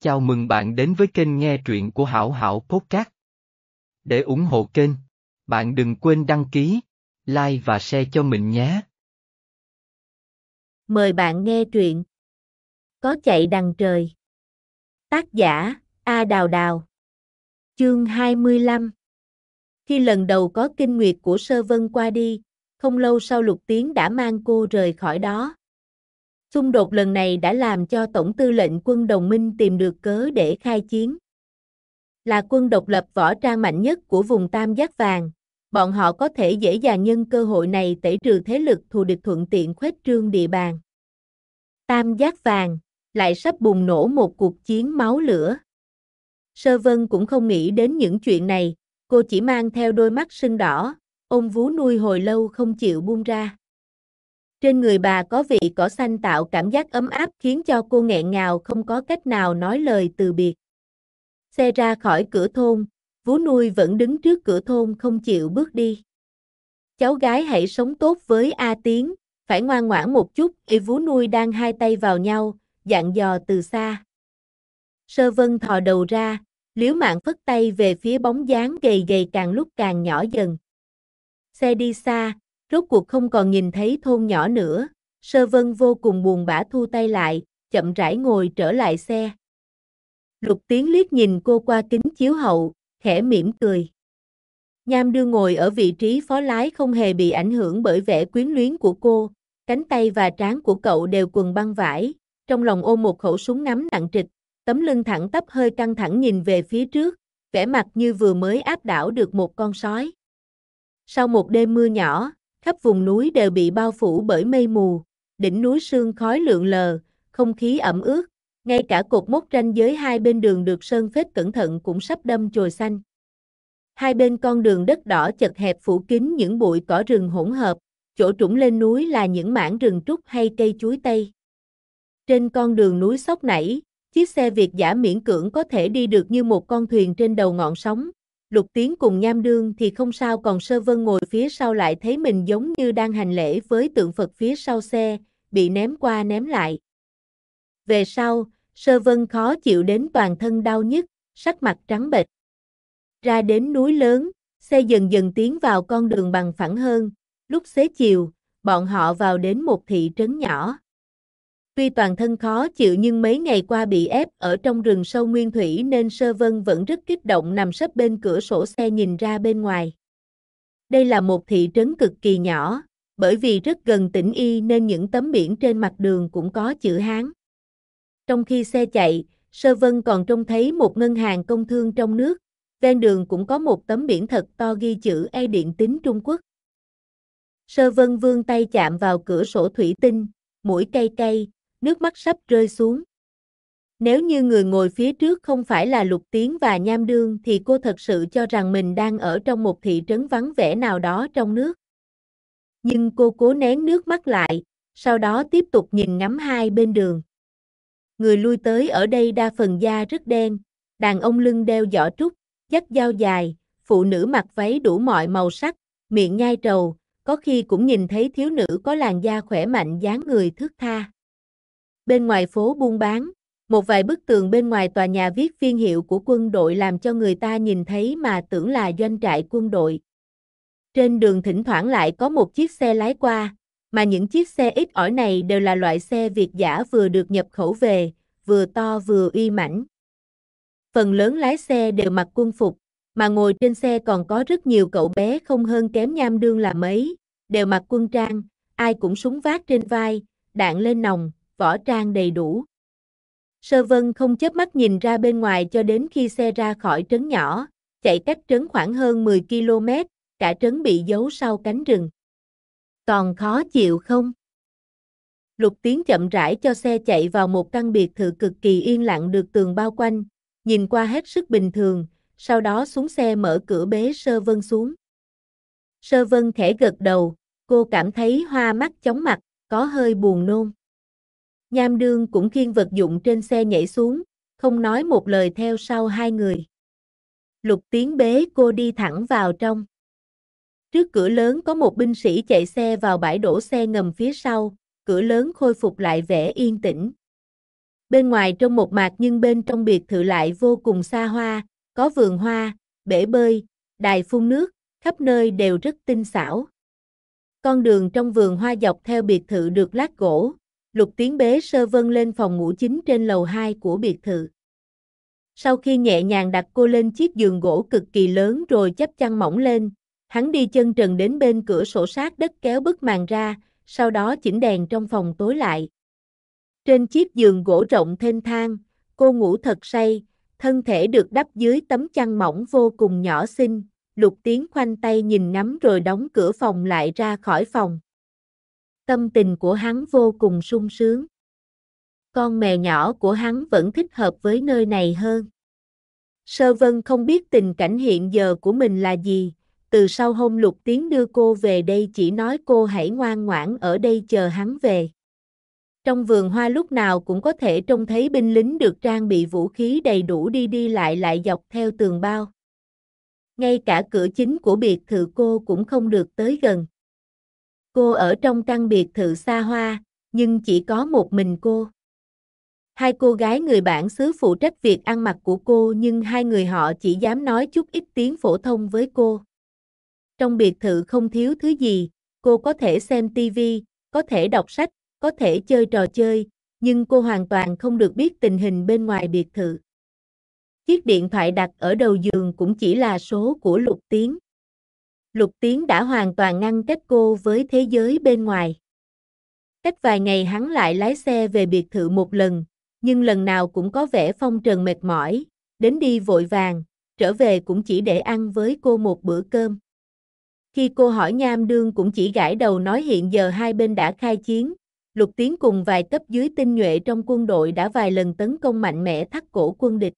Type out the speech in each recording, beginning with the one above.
Chào mừng bạn đến với kênh nghe truyện của Hảo Hảo Podcast. Để ủng hộ kênh, bạn đừng quên đăng ký, like và share cho mình nhé. Mời bạn nghe truyện Có chạy đằng trời Tác giả A Đào Đào Chương 25 Khi lần đầu có kinh nguyệt của Sơ Vân qua đi, không lâu sau Lục Tiến đã mang cô rời khỏi đó. Xung đột lần này đã làm cho Tổng tư lệnh quân đồng minh tìm được cớ để khai chiến. Là quân độc lập võ trang mạnh nhất của vùng Tam Giác Vàng, bọn họ có thể dễ dàng nhân cơ hội này tẩy trừ thế lực thù địch thuận tiện khuếch trương địa bàn. Tam Giác Vàng lại sắp bùng nổ một cuộc chiến máu lửa. Sơ Vân cũng không nghĩ đến những chuyện này, cô chỉ mang theo đôi mắt sưng đỏ, ôm vú nuôi hồi lâu không chịu buông ra. Trên người bà có vị cỏ xanh tạo cảm giác ấm áp khiến cho cô nghẹn ngào không có cách nào nói lời từ biệt. Xe ra khỏi cửa thôn, vú nuôi vẫn đứng trước cửa thôn không chịu bước đi. Cháu gái hãy sống tốt với A Tiến, phải ngoan ngoãn một chút, y vú nuôi đang hai tay vào nhau, dặn dò từ xa. Sơ vân thò đầu ra, liếu mạng phất tay về phía bóng dáng gầy gầy càng lúc càng nhỏ dần. Xe đi xa, Rốt cuộc không còn nhìn thấy thôn nhỏ nữa, sơ vân vô cùng buồn bã thu tay lại, chậm rãi ngồi trở lại xe. Lục Tiến liếc nhìn cô qua kính chiếu hậu, khẽ mỉm cười. Nham đưa ngồi ở vị trí phó lái không hề bị ảnh hưởng bởi vẻ quyến luyến của cô, cánh tay và trán của cậu đều quần băng vải, trong lòng ôm một khẩu súng ngắm nặng trịch, tấm lưng thẳng tắp hơi căng thẳng nhìn về phía trước, vẻ mặt như vừa mới áp đảo được một con sói. Sau một đêm mưa nhỏ, khắp vùng núi đều bị bao phủ bởi mây mù, đỉnh núi sương khói lượn lờ, không khí ẩm ướt, ngay cả cột mốc ranh giới hai bên đường được sơn phết cẩn thận cũng sắp đâm chồi xanh. Hai bên con đường đất đỏ chật hẹp phủ kín những bụi cỏ rừng hỗn hợp, chỗ trũng lên núi là những mảng rừng trúc hay cây chuối tây. Trên con đường núi sóc nảy, chiếc xe Việt giả miễn cưỡng có thể đi được như một con thuyền trên đầu ngọn sóng, Lục Tiến cùng Nham Đương thì không sao còn Sơ Vân ngồi phía sau lại thấy mình giống như đang hành lễ với tượng Phật phía sau xe, bị ném qua ném lại. Về sau, Sơ Vân khó chịu đến toàn thân đau nhức, sắc mặt trắng bệch. Ra đến núi lớn, xe dần dần tiến vào con đường bằng phẳng hơn, lúc xế chiều, bọn họ vào đến một thị trấn nhỏ. Tuy toàn thân khó chịu nhưng mấy ngày qua bị ép ở trong rừng sâu nguyên thủy nên Sơ Vân vẫn rất kích động nằm sấp bên cửa sổ xe nhìn ra bên ngoài. Đây là một thị trấn cực kỳ nhỏ, bởi vì rất gần tỉnh Y nên những tấm biển trên mặt đường cũng có chữ Hán. Trong khi xe chạy, Sơ Vân còn trông thấy một ngân hàng công thương trong nước, ven đường cũng có một tấm biển thật to ghi chữ E Điện tính Trung Quốc. Sơ Vân vương tay chạm vào cửa sổ thủy tinh, mũi cay cay, nước mắt sắp rơi xuống. Nếu như người ngồi phía trước không phải là Lục Tiến và Nham Đương thì cô thật sự cho rằng mình đang ở trong một thị trấn vắng vẻ nào đó trong nước. Nhưng cô cố nén nước mắt lại, sau đó tiếp tục nhìn ngắm hai bên đường. Người lui tới ở đây đa phần da rất đen, đàn ông lưng đeo giỏ trúc, dắt dao dài, phụ nữ mặc váy đủ mọi màu sắc, miệng nhai trầu, có khi cũng nhìn thấy thiếu nữ có làn da khỏe mạnh dáng người thước tha bên ngoài phố buôn bán, một vài bức tường bên ngoài tòa nhà viết phiên hiệu của quân đội làm cho người ta nhìn thấy mà tưởng là doanh trại quân đội. Trên đường thỉnh thoảng lại có một chiếc xe lái qua, mà những chiếc xe ít ỏi này đều là loại xe Việt giả vừa được nhập khẩu về, vừa to vừa uy mãnh. Phần lớn lái xe đều mặc quân phục, mà ngồi trên xe còn có rất nhiều cậu bé không hơn kém nham đương là mấy, đều mặc quân trang, ai cũng súng vác trên vai, đạn lên nòng, võ trang đầy đủ. Sơ vân không chớp mắt nhìn ra bên ngoài cho đến khi xe ra khỏi trấn nhỏ, chạy cách trấn khoảng hơn 10 km, cả trấn bị giấu sau cánh rừng. Còn khó chịu không? Lục Tiến chậm rãi cho xe chạy vào một căn biệt thự cực kỳ yên lặng được tường bao quanh, nhìn qua hết sức bình thường, sau đó xuống xe mở cửa bế Sơ Vân xuống. Sơ Vân khẽ gật đầu, cô cảm thấy hoa mắt chóng mặt, có hơi buồn nôn. Nham Đương cũng khiên vật dụng trên xe nhảy xuống, không nói một lời theo sau hai người. Lục Tiến bế cô đi thẳng vào trong. Trước cửa lớn có một binh sĩ chạy xe vào bãi đổ xe ngầm phía sau, cửa lớn khôi phục lại vẻ yên tĩnh. Bên ngoài trong một mạc nhưng bên trong biệt thự lại vô cùng xa hoa, có vườn hoa, bể bơi, đài phun nước, khắp nơi đều rất tinh xảo. Con đường trong vườn hoa dọc theo biệt thự được lát gỗ, Lục Tiến bế Sơ Vân lên phòng ngủ chính trên lầu 2 của biệt thự. Sau khi nhẹ nhàng đặt cô lên chiếc giường gỗ cực kỳ lớn rồi chắp chăn mỏng lên, hắn đi chân trần đến bên cửa sổ sát đất kéo bức màn ra, sau đó chỉnh đèn trong phòng tối lại. Trên chiếc giường gỗ rộng thênh thang, cô ngủ thật say, thân thể được đắp dưới tấm chăn mỏng vô cùng nhỏ xinh, lục tiếng khoanh tay nhìn ngắm rồi đóng cửa phòng lại ra khỏi phòng tâm tình của hắn vô cùng sung sướng. Con mèo nhỏ của hắn vẫn thích hợp với nơi này hơn. Sơ vân không biết tình cảnh hiện giờ của mình là gì, từ sau hôm lục tiến đưa cô về đây chỉ nói cô hãy ngoan ngoãn ở đây chờ hắn về. Trong vườn hoa lúc nào cũng có thể trông thấy binh lính được trang bị vũ khí đầy đủ đi đi lại lại dọc theo tường bao. Ngay cả cửa chính của biệt thự cô cũng không được tới gần. Cô ở trong căn biệt thự xa hoa, nhưng chỉ có một mình cô. Hai cô gái người bản xứ phụ trách việc ăn mặc của cô nhưng hai người họ chỉ dám nói chút ít tiếng phổ thông với cô. Trong biệt thự không thiếu thứ gì, cô có thể xem tivi, có thể đọc sách, có thể chơi trò chơi, nhưng cô hoàn toàn không được biết tình hình bên ngoài biệt thự. Chiếc điện thoại đặt ở đầu giường cũng chỉ là số của Lục Tiến. Lục Tiến đã hoàn toàn ngăn cách cô với thế giới bên ngoài. Cách vài ngày hắn lại lái xe về biệt thự một lần, nhưng lần nào cũng có vẻ phong trần mệt mỏi, đến đi vội vàng, trở về cũng chỉ để ăn với cô một bữa cơm. Khi cô hỏi Nham Đương cũng chỉ gãi đầu nói hiện giờ hai bên đã khai chiến, Lục Tiến cùng vài cấp dưới tinh nhuệ trong quân đội đã vài lần tấn công mạnh mẽ thắt cổ quân địch.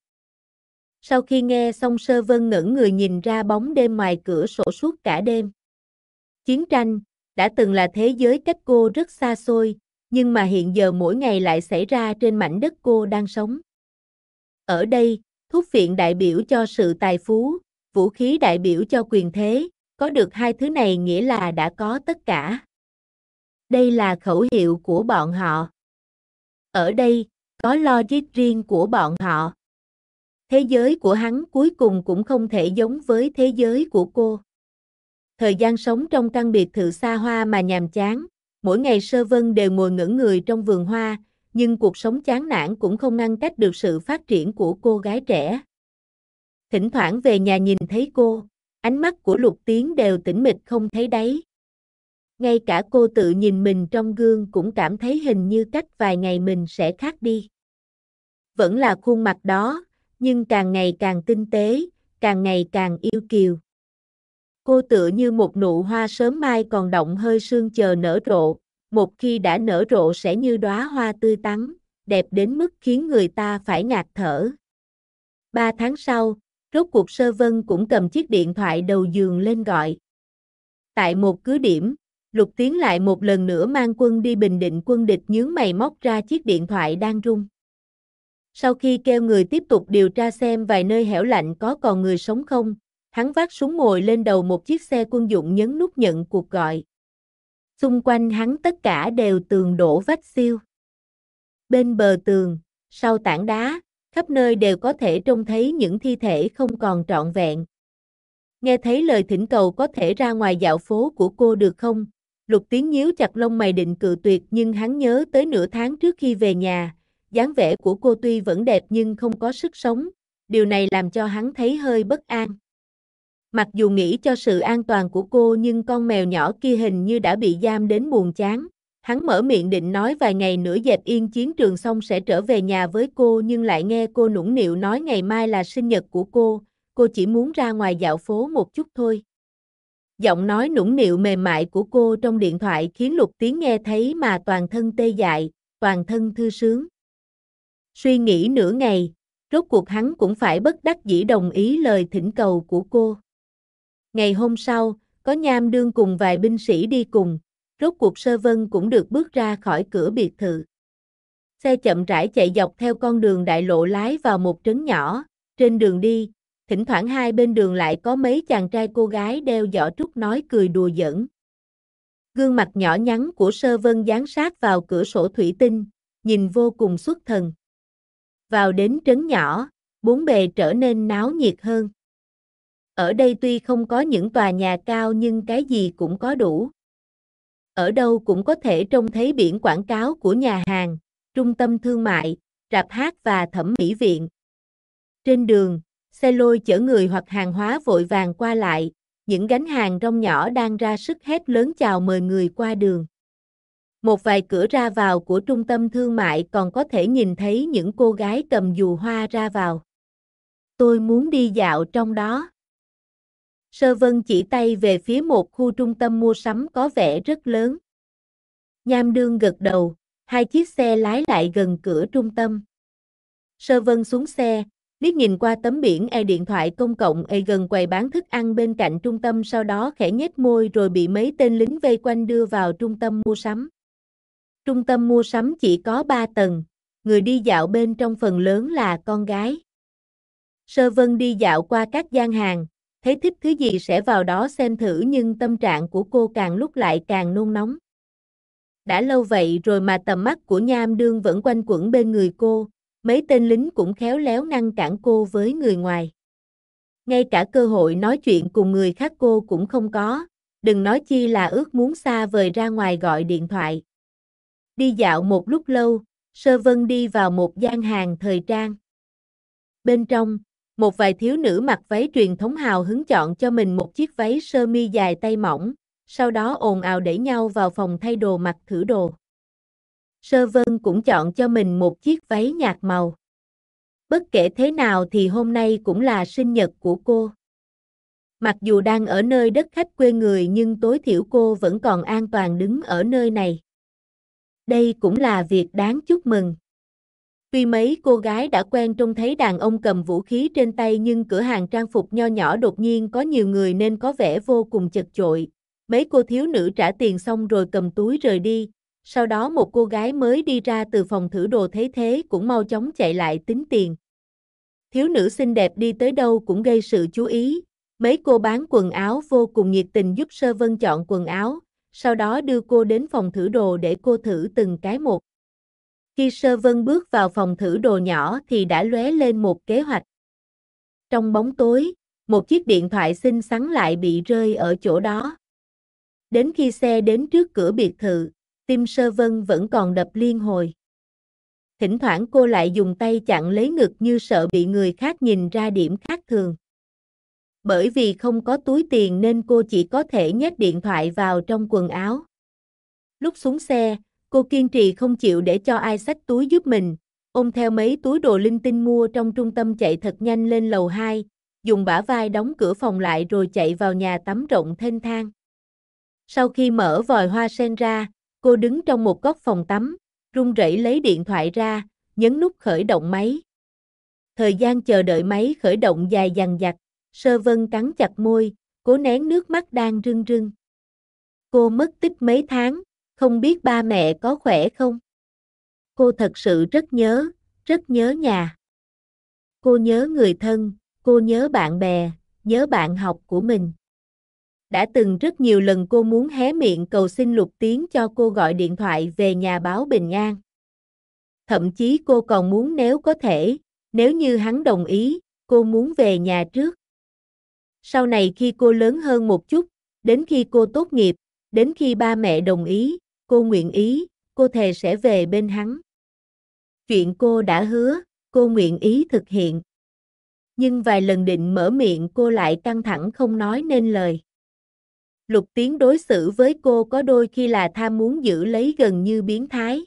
Sau khi nghe xong Sơ Vân ngẩn người nhìn ra bóng đêm ngoài cửa sổ suốt cả đêm. Chiến tranh, đã từng là thế giới cách cô rất xa xôi, nhưng mà hiện giờ mỗi ngày lại xảy ra trên mảnh đất cô đang sống. Ở đây, thuốc phiện đại biểu cho sự tài phú, vũ khí đại biểu cho quyền thế, có được hai thứ này nghĩa là đã có tất cả. Đây là khẩu hiệu của bọn họ. Ở đây, có logic riêng của bọn họ thế giới của hắn cuối cùng cũng không thể giống với thế giới của cô. Thời gian sống trong căn biệt thự xa hoa mà nhàm chán, mỗi ngày sơ vân đều ngồi ngẩn người trong vườn hoa, nhưng cuộc sống chán nản cũng không ngăn cách được sự phát triển của cô gái trẻ. Thỉnh thoảng về nhà nhìn thấy cô, ánh mắt của lục tiến đều tĩnh mịch không thấy đấy. Ngay cả cô tự nhìn mình trong gương cũng cảm thấy hình như cách vài ngày mình sẽ khác đi. Vẫn là khuôn mặt đó, nhưng càng ngày càng tinh tế, càng ngày càng yêu kiều. Cô tựa như một nụ hoa sớm mai còn động hơi sương chờ nở rộ, một khi đã nở rộ sẽ như đóa hoa tươi tắn, đẹp đến mức khiến người ta phải ngạt thở. Ba tháng sau, rốt cuộc sơ vân cũng cầm chiếc điện thoại đầu giường lên gọi. Tại một cứ điểm, Lục Tiến lại một lần nữa mang quân đi Bình Định quân địch nhướng mày móc ra chiếc điện thoại đang rung. Sau khi kêu người tiếp tục điều tra xem vài nơi hẻo lạnh có còn người sống không, hắn vác súng ngồi lên đầu một chiếc xe quân dụng nhấn nút nhận cuộc gọi. Xung quanh hắn tất cả đều tường đổ vách siêu. Bên bờ tường, sau tảng đá, khắp nơi đều có thể trông thấy những thi thể không còn trọn vẹn. Nghe thấy lời thỉnh cầu có thể ra ngoài dạo phố của cô được không? Lục Tiến nhíu chặt lông mày định cự tuyệt nhưng hắn nhớ tới nửa tháng trước khi về nhà, dáng vẻ của cô tuy vẫn đẹp nhưng không có sức sống, điều này làm cho hắn thấy hơi bất an. Mặc dù nghĩ cho sự an toàn của cô nhưng con mèo nhỏ kia hình như đã bị giam đến buồn chán. Hắn mở miệng định nói vài ngày nữa dẹp yên chiến trường xong sẽ trở về nhà với cô nhưng lại nghe cô nũng nịu nói ngày mai là sinh nhật của cô, cô chỉ muốn ra ngoài dạo phố một chút thôi. Giọng nói nũng nịu mềm mại của cô trong điện thoại khiến Lục Tiếng nghe thấy mà toàn thân tê dại, toàn thân thư sướng. Suy nghĩ nửa ngày, rốt cuộc hắn cũng phải bất đắc dĩ đồng ý lời thỉnh cầu của cô. Ngày hôm sau, có nham đương cùng vài binh sĩ đi cùng, rốt cuộc sơ vân cũng được bước ra khỏi cửa biệt thự. Xe chậm rãi chạy dọc theo con đường đại lộ lái vào một trấn nhỏ, trên đường đi, thỉnh thoảng hai bên đường lại có mấy chàng trai cô gái đeo giỏ trúc nói cười đùa giỡn. Gương mặt nhỏ nhắn của sơ vân dán sát vào cửa sổ thủy tinh, nhìn vô cùng xuất thần vào đến trấn nhỏ, bốn bề trở nên náo nhiệt hơn. Ở đây tuy không có những tòa nhà cao nhưng cái gì cũng có đủ. Ở đâu cũng có thể trông thấy biển quảng cáo của nhà hàng, trung tâm thương mại, rạp hát và thẩm mỹ viện. Trên đường, xe lôi chở người hoặc hàng hóa vội vàng qua lại, những gánh hàng rong nhỏ đang ra sức hét lớn chào mời người qua đường một vài cửa ra vào của trung tâm thương mại còn có thể nhìn thấy những cô gái cầm dù hoa ra vào. Tôi muốn đi dạo trong đó. Sơ Vân chỉ tay về phía một khu trung tâm mua sắm có vẻ rất lớn. Nham Dương gật đầu, hai chiếc xe lái lại gần cửa trung tâm. Sơ Vân xuống xe, liếc nhìn qua tấm biển e điện thoại công cộng e gần quầy bán thức ăn bên cạnh trung tâm sau đó khẽ nhếch môi rồi bị mấy tên lính vây quanh đưa vào trung tâm mua sắm. Trung tâm mua sắm chỉ có 3 tầng, người đi dạo bên trong phần lớn là con gái. Sơ Vân đi dạo qua các gian hàng, thấy thích thứ gì sẽ vào đó xem thử nhưng tâm trạng của cô càng lúc lại càng nôn nóng. Đã lâu vậy rồi mà tầm mắt của Nham Đương vẫn quanh quẩn bên người cô, mấy tên lính cũng khéo léo ngăn cản cô với người ngoài. Ngay cả cơ hội nói chuyện cùng người khác cô cũng không có, đừng nói chi là ước muốn xa vời ra ngoài gọi điện thoại. Đi dạo một lúc lâu, Sơ Vân đi vào một gian hàng thời trang. Bên trong, một vài thiếu nữ mặc váy truyền thống hào hứng chọn cho mình một chiếc váy sơ mi dài tay mỏng, sau đó ồn ào đẩy nhau vào phòng thay đồ mặc thử đồ. Sơ Vân cũng chọn cho mình một chiếc váy nhạt màu. Bất kể thế nào thì hôm nay cũng là sinh nhật của cô. Mặc dù đang ở nơi đất khách quê người nhưng tối thiểu cô vẫn còn an toàn đứng ở nơi này đây cũng là việc đáng chúc mừng. Tuy mấy cô gái đã quen trông thấy đàn ông cầm vũ khí trên tay nhưng cửa hàng trang phục nho nhỏ đột nhiên có nhiều người nên có vẻ vô cùng chật chội. Mấy cô thiếu nữ trả tiền xong rồi cầm túi rời đi. Sau đó một cô gái mới đi ra từ phòng thử đồ thấy thế cũng mau chóng chạy lại tính tiền. Thiếu nữ xinh đẹp đi tới đâu cũng gây sự chú ý. Mấy cô bán quần áo vô cùng nhiệt tình giúp sơ vân chọn quần áo, sau đó đưa cô đến phòng thử đồ để cô thử từng cái một. Khi Sơ Vân bước vào phòng thử đồ nhỏ thì đã lóe lên một kế hoạch. Trong bóng tối, một chiếc điện thoại xinh xắn lại bị rơi ở chỗ đó. Đến khi xe đến trước cửa biệt thự, tim Sơ Vân vẫn còn đập liên hồi. Thỉnh thoảng cô lại dùng tay chặn lấy ngực như sợ bị người khác nhìn ra điểm khác thường bởi vì không có túi tiền nên cô chỉ có thể nhét điện thoại vào trong quần áo. Lúc xuống xe, cô kiên trì không chịu để cho ai xách túi giúp mình, ôm theo mấy túi đồ linh tinh mua trong trung tâm chạy thật nhanh lên lầu 2, dùng bả vai đóng cửa phòng lại rồi chạy vào nhà tắm rộng thênh thang. Sau khi mở vòi hoa sen ra, cô đứng trong một góc phòng tắm, run rẩy lấy điện thoại ra, nhấn nút khởi động máy. Thời gian chờ đợi máy khởi động dài dằng dặc, Sơ vân cắn chặt môi, cố nén nước mắt đang rưng rưng. Cô mất tích mấy tháng, không biết ba mẹ có khỏe không? Cô thật sự rất nhớ, rất nhớ nhà. Cô nhớ người thân, cô nhớ bạn bè, nhớ bạn học của mình. Đã từng rất nhiều lần cô muốn hé miệng cầu xin Lục tiếng cho cô gọi điện thoại về nhà báo bình an. Thậm chí cô còn muốn nếu có thể, nếu như hắn đồng ý, cô muốn về nhà trước. Sau này khi cô lớn hơn một chút, đến khi cô tốt nghiệp, đến khi ba mẹ đồng ý, cô nguyện ý, cô thề sẽ về bên hắn. Chuyện cô đã hứa, cô nguyện ý thực hiện. Nhưng vài lần định mở miệng cô lại căng thẳng không nói nên lời. Lục Tiến đối xử với cô có đôi khi là tham muốn giữ lấy gần như biến thái.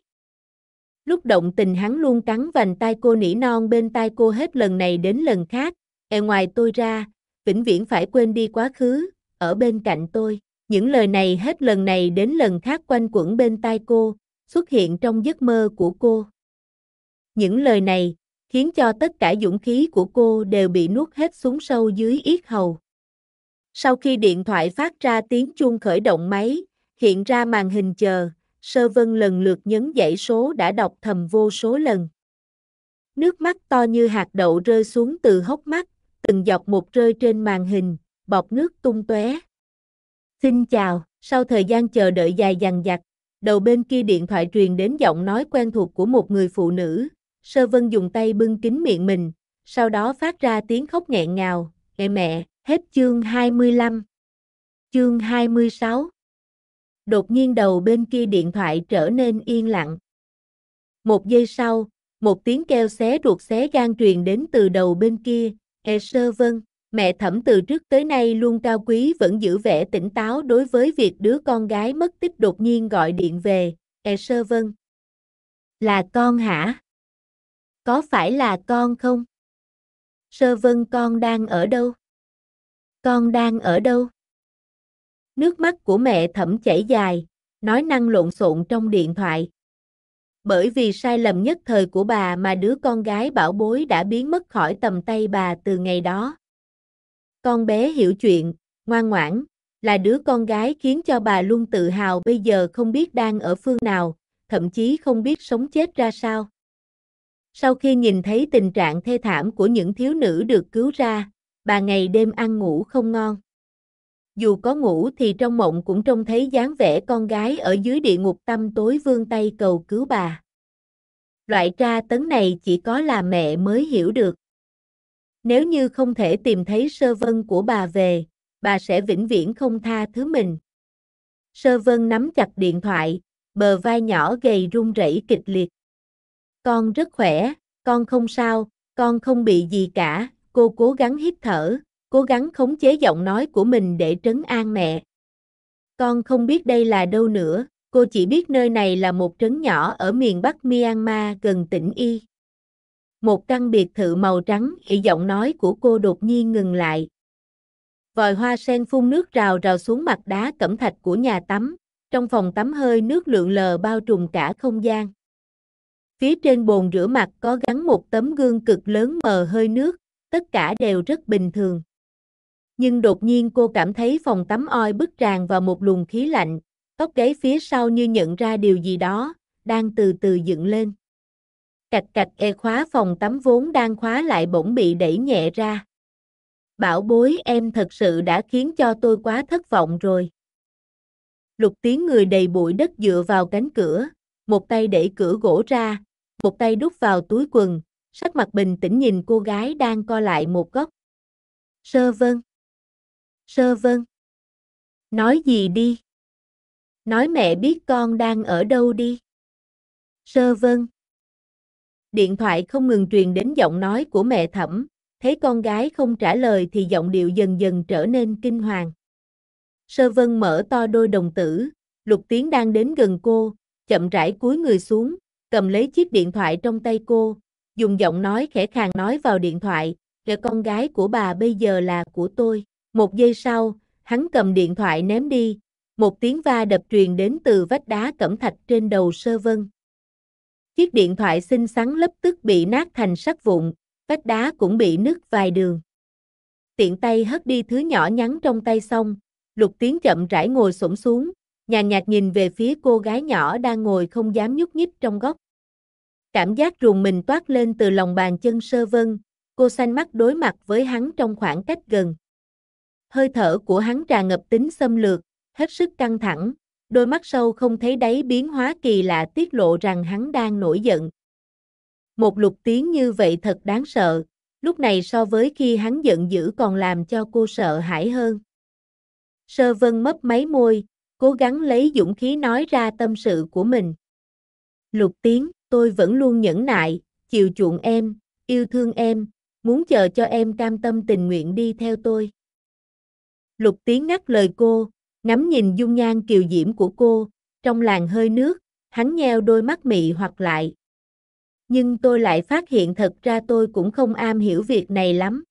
Lúc động tình hắn luôn cắn vành tai cô nỉ non bên tai cô hết lần này đến lần khác, e ngoài tôi ra, vĩnh viễn phải quên đi quá khứ, ở bên cạnh tôi. Những lời này hết lần này đến lần khác quanh quẩn bên tai cô, xuất hiện trong giấc mơ của cô. Những lời này khiến cho tất cả dũng khí của cô đều bị nuốt hết xuống sâu dưới yết hầu. Sau khi điện thoại phát ra tiếng chuông khởi động máy, hiện ra màn hình chờ, Sơ Vân lần lượt nhấn dãy số đã đọc thầm vô số lần. Nước mắt to như hạt đậu rơi xuống từ hốc mắt, từng giọt một rơi trên màn hình, bọt nước tung tóe. Xin chào, sau thời gian chờ đợi dài dằng dặc, đầu bên kia điện thoại truyền đến giọng nói quen thuộc của một người phụ nữ. Sơ Vân dùng tay bưng kín miệng mình, sau đó phát ra tiếng khóc nghẹn ngào, "Mẹ mẹ, hết chương 25." Chương 26. Đột nhiên đầu bên kia điện thoại trở nên yên lặng. Một giây sau, một tiếng kêu xé ruột xé gan truyền đến từ đầu bên kia, E sơ vân, mẹ thẩm từ trước tới nay luôn cao quý vẫn giữ vẻ tỉnh táo đối với việc đứa con gái mất tích đột nhiên gọi điện về, E sơ vân. Là con hả? Có phải là con không? Sơ vân con đang ở đâu? Con đang ở đâu? Nước mắt của mẹ thẩm chảy dài, nói năng lộn xộn trong điện thoại, bởi vì sai lầm nhất thời của bà mà đứa con gái bảo bối đã biến mất khỏi tầm tay bà từ ngày đó. Con bé hiểu chuyện, ngoan ngoãn, là đứa con gái khiến cho bà luôn tự hào bây giờ không biết đang ở phương nào, thậm chí không biết sống chết ra sao. Sau khi nhìn thấy tình trạng thê thảm của những thiếu nữ được cứu ra, bà ngày đêm ăn ngủ không ngon dù có ngủ thì trong mộng cũng trông thấy dáng vẻ con gái ở dưới địa ngục tâm tối vương tay cầu cứu bà. Loại tra tấn này chỉ có là mẹ mới hiểu được. Nếu như không thể tìm thấy sơ vân của bà về, bà sẽ vĩnh viễn không tha thứ mình. Sơ vân nắm chặt điện thoại, bờ vai nhỏ gầy run rẩy kịch liệt. Con rất khỏe, con không sao, con không bị gì cả, cô cố gắng hít thở, cố gắng khống chế giọng nói của mình để trấn an mẹ. Con không biết đây là đâu nữa, cô chỉ biết nơi này là một trấn nhỏ ở miền Bắc Myanmar gần tỉnh Y. Một căn biệt thự màu trắng, thì giọng nói của cô đột nhiên ngừng lại. Vòi hoa sen phun nước rào rào xuống mặt đá cẩm thạch của nhà tắm, trong phòng tắm hơi nước lượn lờ bao trùm cả không gian. Phía trên bồn rửa mặt có gắn một tấm gương cực lớn mờ hơi nước, tất cả đều rất bình thường. Nhưng đột nhiên cô cảm thấy phòng tắm oi bức tràn vào một luồng khí lạnh, tóc gáy phía sau như nhận ra điều gì đó, đang từ từ dựng lên. Cạch cạch e khóa phòng tắm vốn đang khóa lại bỗng bị đẩy nhẹ ra. Bảo bối em thật sự đã khiến cho tôi quá thất vọng rồi. Lục tiếng người đầy bụi đất dựa vào cánh cửa, một tay đẩy cửa gỗ ra, một tay đút vào túi quần, sắc mặt bình tĩnh nhìn cô gái đang co lại một góc. Sơ vân. Sơ vân. Nói gì đi? Nói mẹ biết con đang ở đâu đi. Sơ vân. Điện thoại không ngừng truyền đến giọng nói của mẹ thẩm, thấy con gái không trả lời thì giọng điệu dần dần trở nên kinh hoàng. Sơ vân mở to đôi đồng tử, lục tiến đang đến gần cô, chậm rãi cúi người xuống, cầm lấy chiếc điện thoại trong tay cô, dùng giọng nói khẽ khàng nói vào điện thoại, là con gái của bà bây giờ là của tôi. Một giây sau, hắn cầm điện thoại ném đi, một tiếng va đập truyền đến từ vách đá cẩm thạch trên đầu sơ vân. Chiếc điện thoại xinh xắn lập tức bị nát thành sắt vụn, vách đá cũng bị nứt vài đường. Tiện tay hất đi thứ nhỏ nhắn trong tay xong, lục tiến chậm rãi ngồi xổm xuống, nhàn nhạt nhìn về phía cô gái nhỏ đang ngồi không dám nhúc nhích trong góc. Cảm giác rùng mình toát lên từ lòng bàn chân sơ vân, cô xanh mắt đối mặt với hắn trong khoảng cách gần hơi thở của hắn tràn ngập tính xâm lược, hết sức căng thẳng, đôi mắt sâu không thấy đáy biến hóa kỳ lạ tiết lộ rằng hắn đang nổi giận. Một lục tiếng như vậy thật đáng sợ, lúc này so với khi hắn giận dữ còn làm cho cô sợ hãi hơn. Sơ vân mấp máy môi, cố gắng lấy dũng khí nói ra tâm sự của mình. Lục tiếng, tôi vẫn luôn nhẫn nại, chiều chuộng em, yêu thương em, muốn chờ cho em cam tâm tình nguyện đi theo tôi. Lục Tiến ngắt lời cô, ngắm nhìn dung nhan kiều diễm của cô, trong làn hơi nước, hắn nheo đôi mắt mị hoặc lại. Nhưng tôi lại phát hiện thật ra tôi cũng không am hiểu việc này lắm.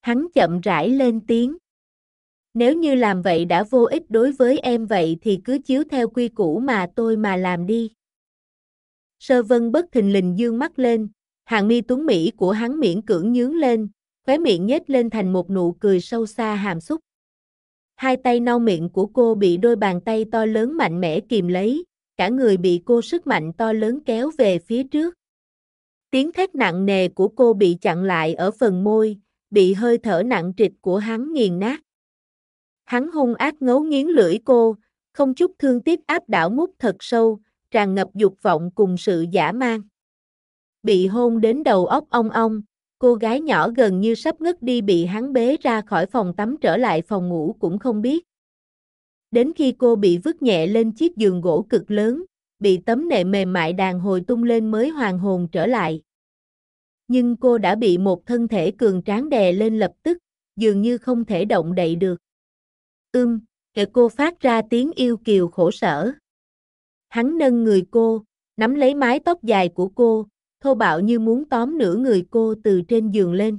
Hắn chậm rãi lên tiếng. Nếu như làm vậy đã vô ích đối với em vậy thì cứ chiếu theo quy củ mà tôi mà làm đi. Sơ vân bất thình lình dương mắt lên, hàng mi tuấn Mỹ của hắn miễn cưỡng nhướng lên, khóe miệng nhếch lên thành một nụ cười sâu xa hàm xúc. Hai tay nau miệng của cô bị đôi bàn tay to lớn mạnh mẽ kìm lấy, cả người bị cô sức mạnh to lớn kéo về phía trước. Tiếng thét nặng nề của cô bị chặn lại ở phần môi, bị hơi thở nặng trịch của hắn nghiền nát. Hắn hung ác ngấu nghiến lưỡi cô, không chút thương tiếc áp đảo mút thật sâu, tràn ngập dục vọng cùng sự giả mang. Bị hôn đến đầu óc ong ong, Cô gái nhỏ gần như sắp ngất đi bị hắn bế ra khỏi phòng tắm trở lại phòng ngủ cũng không biết. Đến khi cô bị vứt nhẹ lên chiếc giường gỗ cực lớn, bị tấm nệm mềm mại đàn hồi tung lên mới hoàn hồn trở lại. Nhưng cô đã bị một thân thể cường tráng đè lên lập tức, dường như không thể động đậy được. Ưm, kệ cô phát ra tiếng yêu kiều khổ sở. Hắn nâng người cô, nắm lấy mái tóc dài của cô, thô bạo như muốn tóm nửa người cô từ trên giường lên.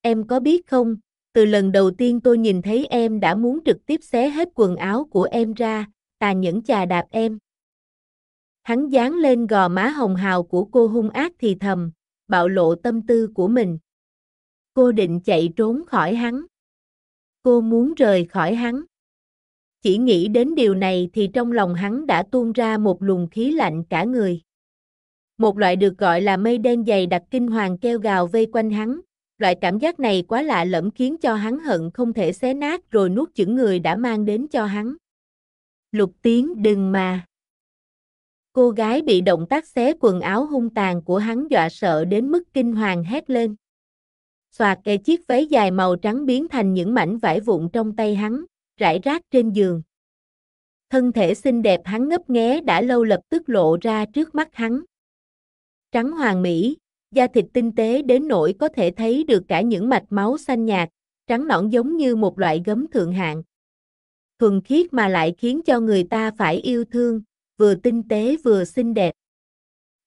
Em có biết không, từ lần đầu tiên tôi nhìn thấy em đã muốn trực tiếp xé hết quần áo của em ra, tà nhẫn chà đạp em. Hắn dán lên gò má hồng hào của cô hung ác thì thầm, bạo lộ tâm tư của mình. Cô định chạy trốn khỏi hắn. Cô muốn rời khỏi hắn. Chỉ nghĩ đến điều này thì trong lòng hắn đã tuôn ra một luồng khí lạnh cả người một loại được gọi là mây đen dày đặc kinh hoàng kêu gào vây quanh hắn. Loại cảm giác này quá lạ lẫm khiến cho hắn hận không thể xé nát rồi nuốt chửng người đã mang đến cho hắn. Lục tiếng đừng mà. Cô gái bị động tác xé quần áo hung tàn của hắn dọa sợ đến mức kinh hoàng hét lên. Xoạt kề chiếc váy dài màu trắng biến thành những mảnh vải vụn trong tay hắn, rải rác trên giường. Thân thể xinh đẹp hắn ngấp nghé đã lâu lập tức lộ ra trước mắt hắn trắng hoàng mỹ, da thịt tinh tế đến nỗi có thể thấy được cả những mạch máu xanh nhạt, trắng nõn giống như một loại gấm thượng hạng. Thuần khiết mà lại khiến cho người ta phải yêu thương, vừa tinh tế vừa xinh đẹp.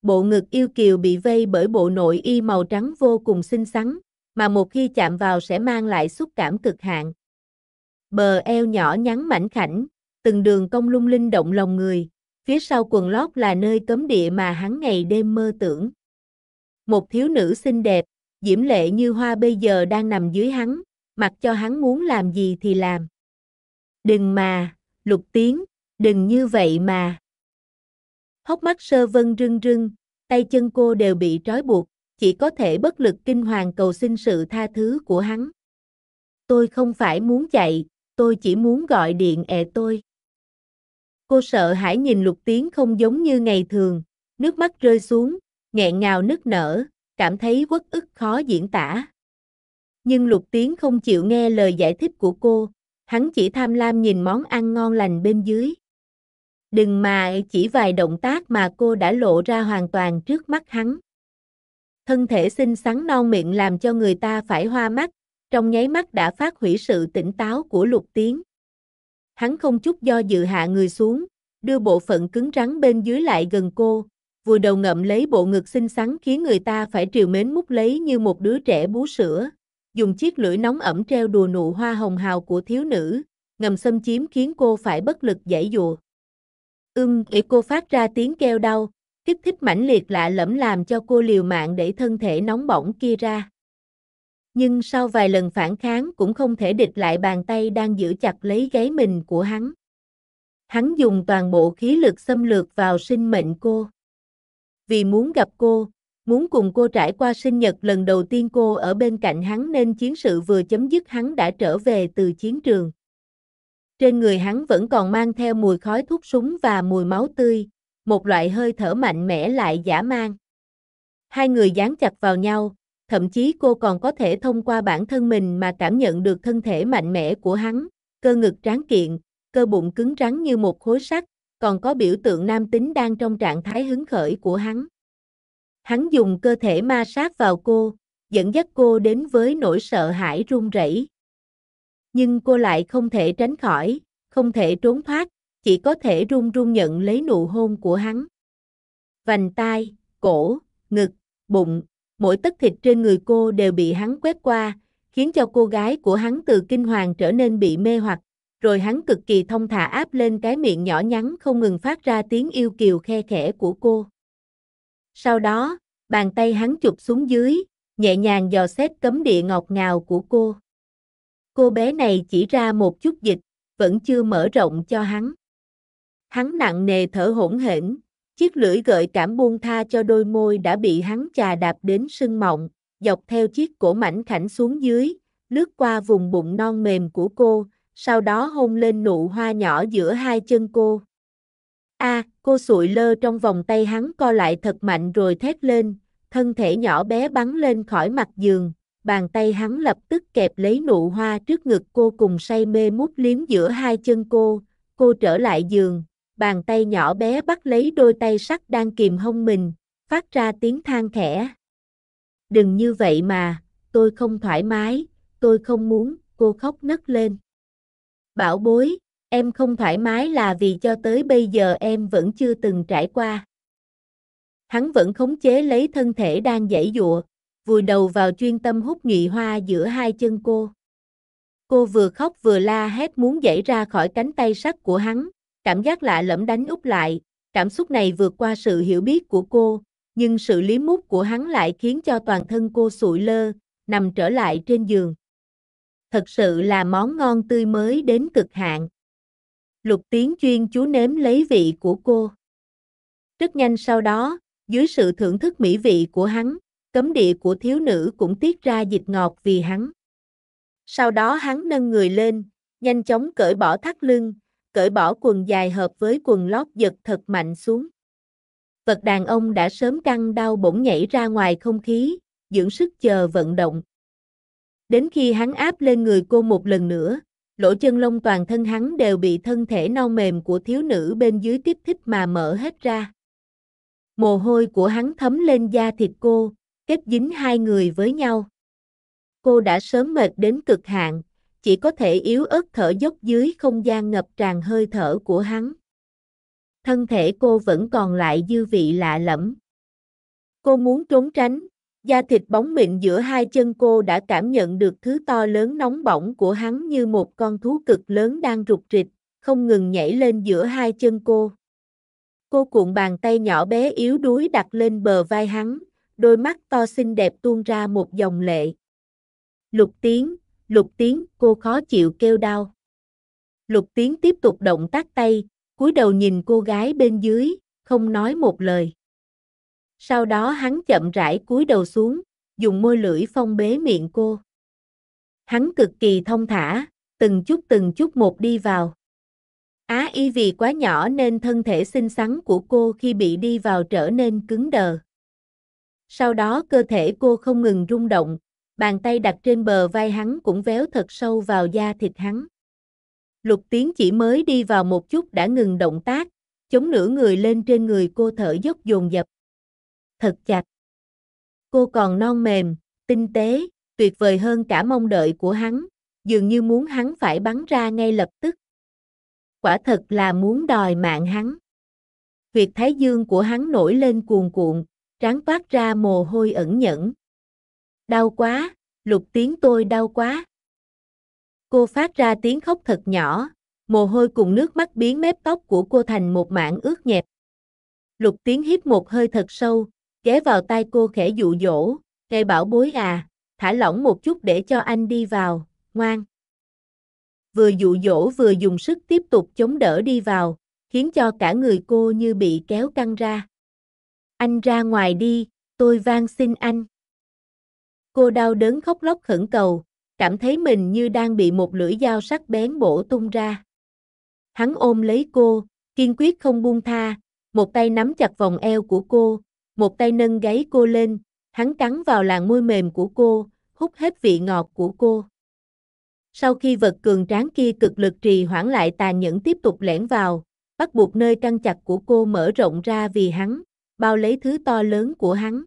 Bộ ngực yêu kiều bị vây bởi bộ nội y màu trắng vô cùng xinh xắn, mà một khi chạm vào sẽ mang lại xúc cảm cực hạn. Bờ eo nhỏ nhắn mảnh khảnh, từng đường cong lung linh động lòng người, Phía sau quần lót là nơi cấm địa mà hắn ngày đêm mơ tưởng. Một thiếu nữ xinh đẹp, diễm lệ như hoa bây giờ đang nằm dưới hắn, mặc cho hắn muốn làm gì thì làm. Đừng mà, lục tiếng, đừng như vậy mà. Hốc mắt sơ vân rưng rưng, tay chân cô đều bị trói buộc, chỉ có thể bất lực kinh hoàng cầu xin sự tha thứ của hắn. Tôi không phải muốn chạy, tôi chỉ muốn gọi điện ẹ tôi. Cô sợ hãi nhìn lục tiến không giống như ngày thường, nước mắt rơi xuống, nghẹn ngào nức nở, cảm thấy quất ức khó diễn tả. Nhưng lục tiến không chịu nghe lời giải thích của cô, hắn chỉ tham lam nhìn món ăn ngon lành bên dưới. Đừng mà chỉ vài động tác mà cô đã lộ ra hoàn toàn trước mắt hắn. Thân thể xinh xắn non miệng làm cho người ta phải hoa mắt, trong nháy mắt đã phát hủy sự tỉnh táo của lục tiến hắn không chút do dự hạ người xuống, đưa bộ phận cứng rắn bên dưới lại gần cô, vùi đầu ngậm lấy bộ ngực xinh xắn khiến người ta phải triều mến mút lấy như một đứa trẻ bú sữa, dùng chiếc lưỡi nóng ẩm treo đùa nụ hoa hồng hào của thiếu nữ, ngầm xâm chiếm khiến cô phải bất lực giải dùa. Ưm, ị cô phát ra tiếng kêu đau, kích thích mãnh liệt lạ lẫm làm cho cô liều mạng để thân thể nóng bỏng kia ra nhưng sau vài lần phản kháng cũng không thể địch lại bàn tay đang giữ chặt lấy gáy mình của hắn. Hắn dùng toàn bộ khí lực xâm lược vào sinh mệnh cô. Vì muốn gặp cô, muốn cùng cô trải qua sinh nhật lần đầu tiên cô ở bên cạnh hắn nên chiến sự vừa chấm dứt hắn đã trở về từ chiến trường. Trên người hắn vẫn còn mang theo mùi khói thuốc súng và mùi máu tươi, một loại hơi thở mạnh mẽ lại giả mang. Hai người dán chặt vào nhau, thậm chí cô còn có thể thông qua bản thân mình mà cảm nhận được thân thể mạnh mẽ của hắn, cơ ngực tráng kiện, cơ bụng cứng rắn như một khối sắt, còn có biểu tượng nam tính đang trong trạng thái hứng khởi của hắn. Hắn dùng cơ thể ma sát vào cô, dẫn dắt cô đến với nỗi sợ hãi run rẩy. Nhưng cô lại không thể tránh khỏi, không thể trốn thoát, chỉ có thể run run nhận lấy nụ hôn của hắn. Vành tai, cổ, ngực, bụng, mỗi tấc thịt trên người cô đều bị hắn quét qua, khiến cho cô gái của hắn từ kinh hoàng trở nên bị mê hoặc, rồi hắn cực kỳ thông thả áp lên cái miệng nhỏ nhắn không ngừng phát ra tiếng yêu kiều khe khẽ của cô. Sau đó, bàn tay hắn chụp xuống dưới, nhẹ nhàng dò xét cấm địa ngọt ngào của cô. Cô bé này chỉ ra một chút dịch, vẫn chưa mở rộng cho hắn. Hắn nặng nề thở hổn hển, Chiếc lưỡi gợi cảm buông tha cho đôi môi đã bị hắn chà đạp đến sưng mọng, dọc theo chiếc cổ mảnh khảnh xuống dưới, lướt qua vùng bụng non mềm của cô, sau đó hôn lên nụ hoa nhỏ giữa hai chân cô. A, cô sụi lơ trong vòng tay hắn co lại thật mạnh rồi thét lên, thân thể nhỏ bé bắn lên khỏi mặt giường, bàn tay hắn lập tức kẹp lấy nụ hoa trước ngực cô cùng say mê mút liếm giữa hai chân cô, cô trở lại giường, bàn tay nhỏ bé bắt lấy đôi tay sắt đang kìm hông mình, phát ra tiếng than khẽ. Đừng như vậy mà, tôi không thoải mái, tôi không muốn, cô khóc nấc lên. Bảo bối, em không thoải mái là vì cho tới bây giờ em vẫn chưa từng trải qua. Hắn vẫn khống chế lấy thân thể đang dãy dụa, vùi đầu vào chuyên tâm hút nhụy hoa giữa hai chân cô. Cô vừa khóc vừa la hét muốn dãy ra khỏi cánh tay sắt của hắn, Cảm giác lạ lẫm đánh úp lại, cảm xúc này vượt qua sự hiểu biết của cô, nhưng sự liếm mút của hắn lại khiến cho toàn thân cô sụi lơ, nằm trở lại trên giường. Thật sự là món ngon tươi mới đến cực hạn. Lục Tiến chuyên chú nếm lấy vị của cô. Rất nhanh sau đó, dưới sự thưởng thức mỹ vị của hắn, cấm địa của thiếu nữ cũng tiết ra dịch ngọt vì hắn. Sau đó hắn nâng người lên, nhanh chóng cởi bỏ thắt lưng, cởi bỏ quần dài hợp với quần lót giật thật mạnh xuống. Vật đàn ông đã sớm căng đau bỗng nhảy ra ngoài không khí, dưỡng sức chờ vận động. Đến khi hắn áp lên người cô một lần nữa, lỗ chân lông toàn thân hắn đều bị thân thể non mềm của thiếu nữ bên dưới tiếp thích mà mở hết ra. Mồ hôi của hắn thấm lên da thịt cô, kết dính hai người với nhau. Cô đã sớm mệt đến cực hạn, chỉ có thể yếu ớt thở dốc dưới không gian ngập tràn hơi thở của hắn. Thân thể cô vẫn còn lại dư vị lạ lẫm. Cô muốn trốn tránh, da thịt bóng mịn giữa hai chân cô đã cảm nhận được thứ to lớn nóng bỏng của hắn như một con thú cực lớn đang rụt rịch, không ngừng nhảy lên giữa hai chân cô. Cô cuộn bàn tay nhỏ bé yếu đuối đặt lên bờ vai hắn, đôi mắt to xinh đẹp tuôn ra một dòng lệ. Lục tiếng, Lục Tiến, cô khó chịu kêu đau. Lục Tiến tiếp tục động tác tay, cúi đầu nhìn cô gái bên dưới, không nói một lời. Sau đó hắn chậm rãi cúi đầu xuống, dùng môi lưỡi phong bế miệng cô. Hắn cực kỳ thông thả, từng chút từng chút một đi vào. Á y vì quá nhỏ nên thân thể xinh xắn của cô khi bị đi vào trở nên cứng đờ. Sau đó cơ thể cô không ngừng rung động, bàn tay đặt trên bờ vai hắn cũng véo thật sâu vào da thịt hắn. Lục Tiến chỉ mới đi vào một chút đã ngừng động tác, chống nửa người lên trên người cô thở dốc dồn dập. Thật chặt. Cô còn non mềm, tinh tế, tuyệt vời hơn cả mong đợi của hắn, dường như muốn hắn phải bắn ra ngay lập tức. Quả thật là muốn đòi mạng hắn. Huyệt thái dương của hắn nổi lên cuồn cuộn, trán toát ra mồ hôi ẩn nhẫn. Đau quá, lục tiếng tôi đau quá. Cô phát ra tiếng khóc thật nhỏ, mồ hôi cùng nước mắt biến mép tóc của cô thành một mảng ướt nhẹp. Lục tiếng hít một hơi thật sâu, ghé vào tai cô khẽ dụ dỗ, gây bảo bối à, thả lỏng một chút để cho anh đi vào, ngoan. Vừa dụ dỗ vừa dùng sức tiếp tục chống đỡ đi vào, khiến cho cả người cô như bị kéo căng ra. Anh ra ngoài đi, tôi van xin anh. Cô đau đớn khóc lóc khẩn cầu, cảm thấy mình như đang bị một lưỡi dao sắc bén bổ tung ra. Hắn ôm lấy cô, kiên quyết không buông tha, một tay nắm chặt vòng eo của cô, một tay nâng gáy cô lên, hắn cắn vào làn môi mềm của cô, hút hết vị ngọt của cô. Sau khi vật cường tráng kia cực lực trì hoãn lại tà nhẫn tiếp tục lẻn vào, bắt buộc nơi căng chặt của cô mở rộng ra vì hắn, bao lấy thứ to lớn của hắn.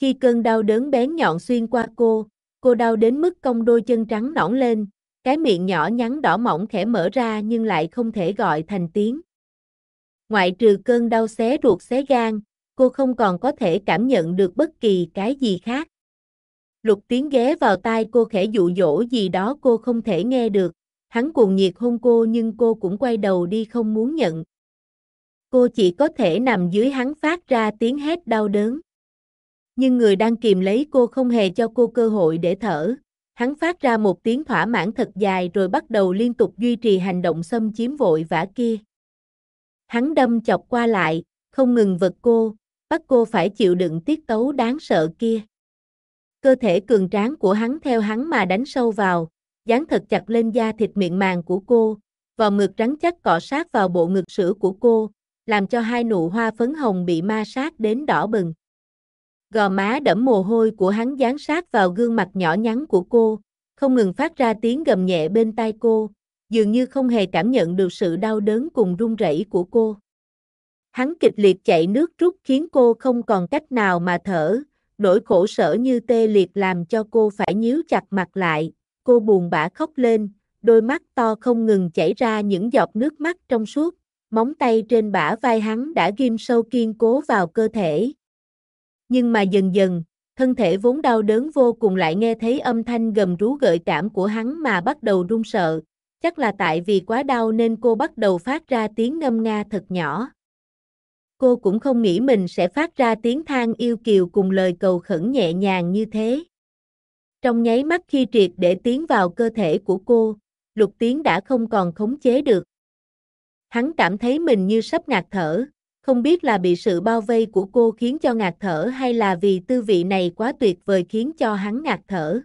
Khi cơn đau đớn bén nhọn xuyên qua cô, cô đau đến mức cong đôi chân trắng nõn lên, cái miệng nhỏ nhắn đỏ mỏng khẽ mở ra nhưng lại không thể gọi thành tiếng. Ngoại trừ cơn đau xé ruột xé gan, cô không còn có thể cảm nhận được bất kỳ cái gì khác. Lục tiếng ghé vào tai cô khẽ dụ dỗ gì đó cô không thể nghe được, hắn cuồng nhiệt hôn cô nhưng cô cũng quay đầu đi không muốn nhận. Cô chỉ có thể nằm dưới hắn phát ra tiếng hét đau đớn nhưng người đang kìm lấy cô không hề cho cô cơ hội để thở. Hắn phát ra một tiếng thỏa mãn thật dài rồi bắt đầu liên tục duy trì hành động xâm chiếm vội vã kia. Hắn đâm chọc qua lại, không ngừng vật cô, bắt cô phải chịu đựng tiết tấu đáng sợ kia. Cơ thể cường tráng của hắn theo hắn mà đánh sâu vào, dán thật chặt lên da thịt miệng màng của cô, vào ngực rắn chắc cọ sát vào bộ ngực sữa của cô, làm cho hai nụ hoa phấn hồng bị ma sát đến đỏ bừng. Gò má đẫm mồ hôi của hắn dán sát vào gương mặt nhỏ nhắn của cô, không ngừng phát ra tiếng gầm nhẹ bên tai cô, dường như không hề cảm nhận được sự đau đớn cùng run rẩy của cô. Hắn kịch liệt chạy nước rút khiến cô không còn cách nào mà thở, nỗi khổ sở như tê liệt làm cho cô phải nhíu chặt mặt lại, cô buồn bã khóc lên, đôi mắt to không ngừng chảy ra những giọt nước mắt trong suốt, móng tay trên bả vai hắn đã ghim sâu kiên cố vào cơ thể, nhưng mà dần dần, thân thể vốn đau đớn vô cùng lại nghe thấy âm thanh gầm rú gợi cảm của hắn mà bắt đầu run sợ. Chắc là tại vì quá đau nên cô bắt đầu phát ra tiếng ngâm nga thật nhỏ. Cô cũng không nghĩ mình sẽ phát ra tiếng than yêu kiều cùng lời cầu khẩn nhẹ nhàng như thế. Trong nháy mắt khi triệt để tiến vào cơ thể của cô, lục tiếng đã không còn khống chế được. Hắn cảm thấy mình như sắp ngạt thở không biết là bị sự bao vây của cô khiến cho ngạt thở hay là vì tư vị này quá tuyệt vời khiến cho hắn ngạt thở.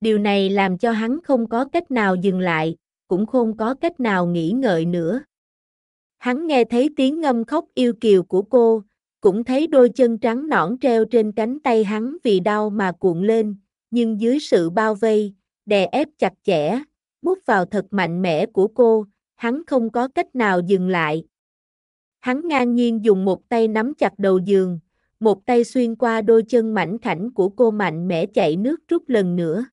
Điều này làm cho hắn không có cách nào dừng lại, cũng không có cách nào nghĩ ngợi nữa. Hắn nghe thấy tiếng ngâm khóc yêu kiều của cô, cũng thấy đôi chân trắng nõn treo trên cánh tay hắn vì đau mà cuộn lên, nhưng dưới sự bao vây, đè ép chặt chẽ, mút vào thật mạnh mẽ của cô, hắn không có cách nào dừng lại, Hắn ngang nhiên dùng một tay nắm chặt đầu giường, một tay xuyên qua đôi chân mảnh khảnh của cô mạnh mẽ chạy nước rút lần nữa.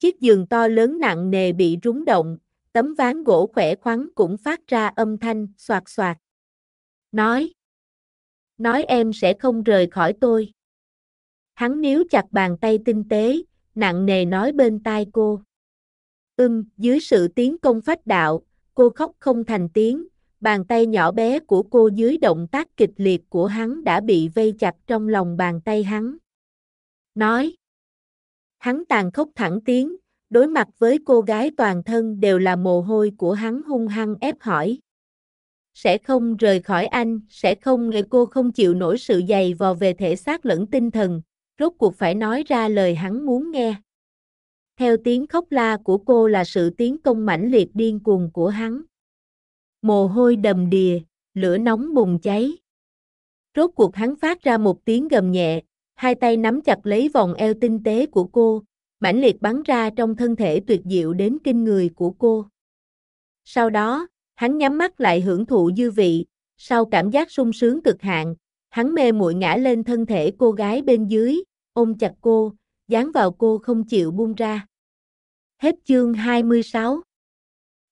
Chiếc giường to lớn nặng nề bị rúng động, tấm ván gỗ khỏe khoắn cũng phát ra âm thanh xoạt xoạt. Nói. Nói em sẽ không rời khỏi tôi. Hắn níu chặt bàn tay tinh tế, nặng nề nói bên tai cô. Ưm, dưới sự tiến công phách đạo, cô khóc không thành tiếng, Bàn tay nhỏ bé của cô dưới động tác kịch liệt của hắn đã bị vây chặt trong lòng bàn tay hắn. Nói. Hắn tàn khốc thẳng tiếng, đối mặt với cô gái toàn thân đều là mồ hôi của hắn hung hăng ép hỏi. Sẽ không rời khỏi anh, sẽ không người cô không chịu nổi sự dày vò về thể xác lẫn tinh thần, rốt cuộc phải nói ra lời hắn muốn nghe. Theo tiếng khóc la của cô là sự tiến công mãnh liệt điên cuồng của hắn mồ hôi đầm đìa, lửa nóng bùng cháy. Rốt cuộc hắn phát ra một tiếng gầm nhẹ, hai tay nắm chặt lấy vòng eo tinh tế của cô, mãnh liệt bắn ra trong thân thể tuyệt diệu đến kinh người của cô. Sau đó, hắn nhắm mắt lại hưởng thụ dư vị, sau cảm giác sung sướng cực hạn, hắn mê muội ngã lên thân thể cô gái bên dưới, ôm chặt cô, dán vào cô không chịu buông ra. Hết chương 26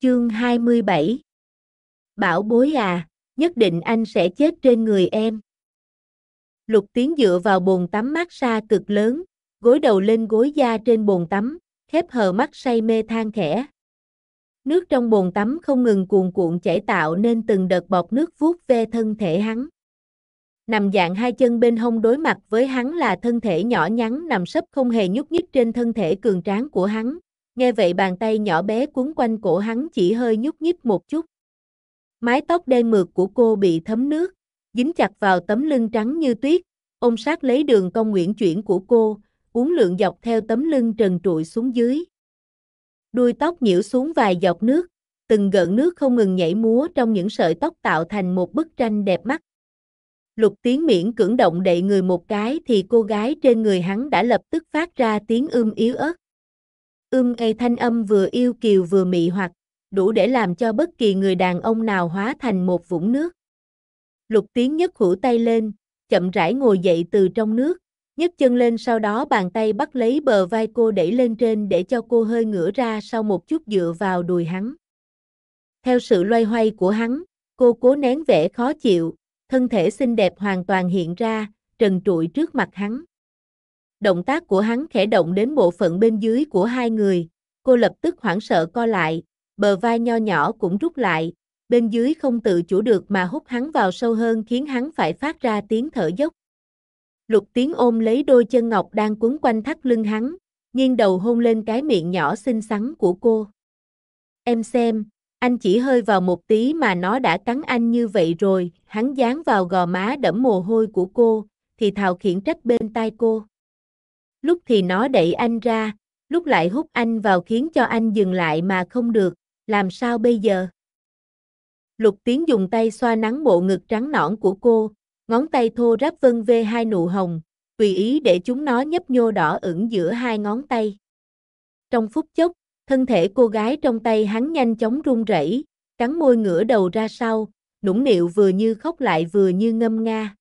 Chương 27 bảo bối à, nhất định anh sẽ chết trên người em. Lục Tiến dựa vào bồn tắm mát xa cực lớn, gối đầu lên gối da trên bồn tắm, khép hờ mắt say mê than khẽ. Nước trong bồn tắm không ngừng cuồn cuộn chảy tạo nên từng đợt bọt nước vuốt ve thân thể hắn. Nằm dạng hai chân bên hông đối mặt với hắn là thân thể nhỏ nhắn nằm sấp không hề nhúc nhích trên thân thể cường tráng của hắn. Nghe vậy bàn tay nhỏ bé cuốn quanh cổ hắn chỉ hơi nhúc nhích một chút mái tóc đen mượt của cô bị thấm nước, dính chặt vào tấm lưng trắng như tuyết, ôm sát lấy đường cong nguyễn chuyển của cô, uốn lượn dọc theo tấm lưng trần trụi xuống dưới. Đuôi tóc nhiễu xuống vài giọt nước, từng gợn nước không ngừng nhảy múa trong những sợi tóc tạo thành một bức tranh đẹp mắt. Lục tiếng Miễn cưỡng động đậy người một cái thì cô gái trên người hắn đã lập tức phát ra tiếng ưm yếu ớt. Ưm ê thanh âm vừa yêu kiều vừa mị hoặc đủ để làm cho bất kỳ người đàn ông nào hóa thành một vũng nước. Lục Tiến Nhất hủ tay lên, chậm rãi ngồi dậy từ trong nước, nhấc chân lên sau đó bàn tay bắt lấy bờ vai cô đẩy lên trên để cho cô hơi ngửa ra sau một chút dựa vào đùi hắn. Theo sự loay hoay của hắn, cô cố nén vẻ khó chịu, thân thể xinh đẹp hoàn toàn hiện ra, trần trụi trước mặt hắn. Động tác của hắn khẽ động đến bộ phận bên dưới của hai người, cô lập tức hoảng sợ co lại, bờ vai nho nhỏ cũng rút lại, bên dưới không tự chủ được mà hút hắn vào sâu hơn khiến hắn phải phát ra tiếng thở dốc. Lục tiếng ôm lấy đôi chân ngọc đang quấn quanh thắt lưng hắn, nghiêng đầu hôn lên cái miệng nhỏ xinh xắn của cô. Em xem, anh chỉ hơi vào một tí mà nó đã cắn anh như vậy rồi, hắn dán vào gò má đẫm mồ hôi của cô, thì thào khiển trách bên tai cô. Lúc thì nó đẩy anh ra, lúc lại hút anh vào khiến cho anh dừng lại mà không được, làm sao bây giờ? Lục Tiến dùng tay xoa nắng bộ ngực trắng nõn của cô, ngón tay thô ráp vân vê hai nụ hồng, tùy ý để chúng nó nhấp nhô đỏ ửng giữa hai ngón tay. Trong phút chốc, thân thể cô gái trong tay hắn nhanh chóng run rẩy, cắn môi ngửa đầu ra sau, nũng nịu vừa như khóc lại vừa như ngâm nga.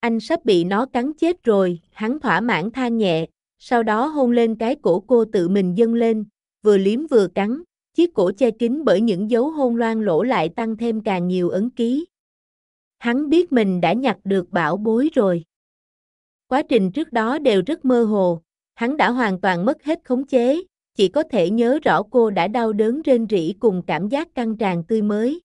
Anh sắp bị nó cắn chết rồi, hắn thỏa mãn than nhẹ, sau đó hôn lên cái cổ cô tự mình dâng lên, vừa liếm vừa cắn, Chiếc cổ che kín bởi những dấu hôn loang lỗ lại tăng thêm càng nhiều ấn ký. Hắn biết mình đã nhặt được bảo bối rồi. Quá trình trước đó đều rất mơ hồ, hắn đã hoàn toàn mất hết khống chế, chỉ có thể nhớ rõ cô đã đau đớn rên rỉ cùng cảm giác căng tràn tươi mới.